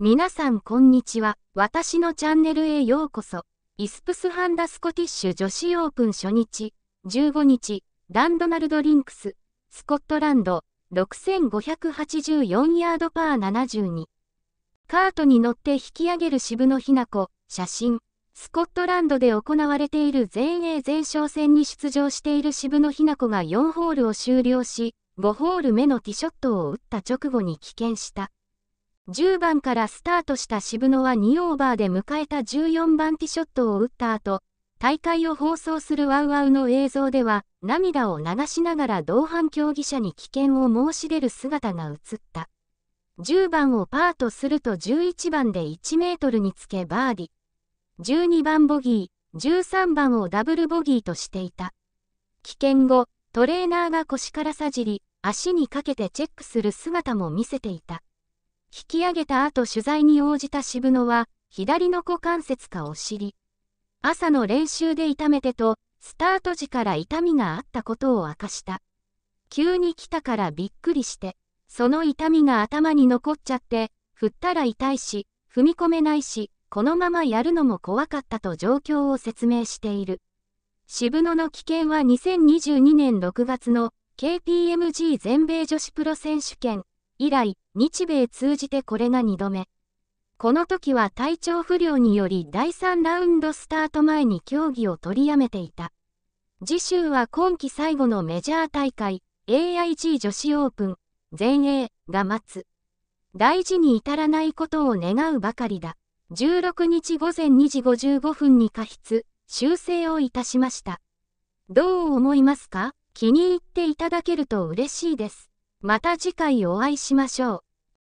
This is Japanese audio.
皆さんこんにちは。私のチャンネルへようこそ。イスプスハンダスコティッシュ女子オープン初日、15日、ランドナルドリンクス、スコットランド、6584ヤードパー72。カートに乗って引き上げる渋野日向子、写真。スコットランドで行われている全英全勝戦に出場している渋野日向子が4ホールを終了し、5ホール目のティショットを打った直後に棄権した。10番からスタートした渋野は2オーバーで迎えた14番ティショットを打った後、大会を放送するワウワウの映像では、涙を流しながら同伴競技者に危険を申し出る姿が映った。10番をパーとすると11番で1メートルにつけバーディ。12番ボギー、13番をダブルボギーとしていた。危険後、トレーナーが腰からさじり、足にかけてチェックする姿も見せていた。引き上げた後取材に応じた渋野は、左の股関節かお尻。朝の練習で痛めてと、スタート時から痛みがあったことを明かした。急に来たからびっくりして、その痛みが頭に残っちゃって、振ったら痛いし、踏み込めないし、このままやるのも怖かったと状況を説明している。渋野の危険は2022年6月の KPMG 全米女子プロ選手権以来、日米通じてこれが2度目。この時は体調不良により第3ラウンドスタート前に競技を取りやめていた。次週は今季最後のメジャー大会 AIG 女子オープン全英が待つ。大事に至らないことを願うばかりだ。16日午前2時55分に過失、修正をいたしました。どう思いますか気に入っていただけると嬉しいです。また次回お会いしましょう。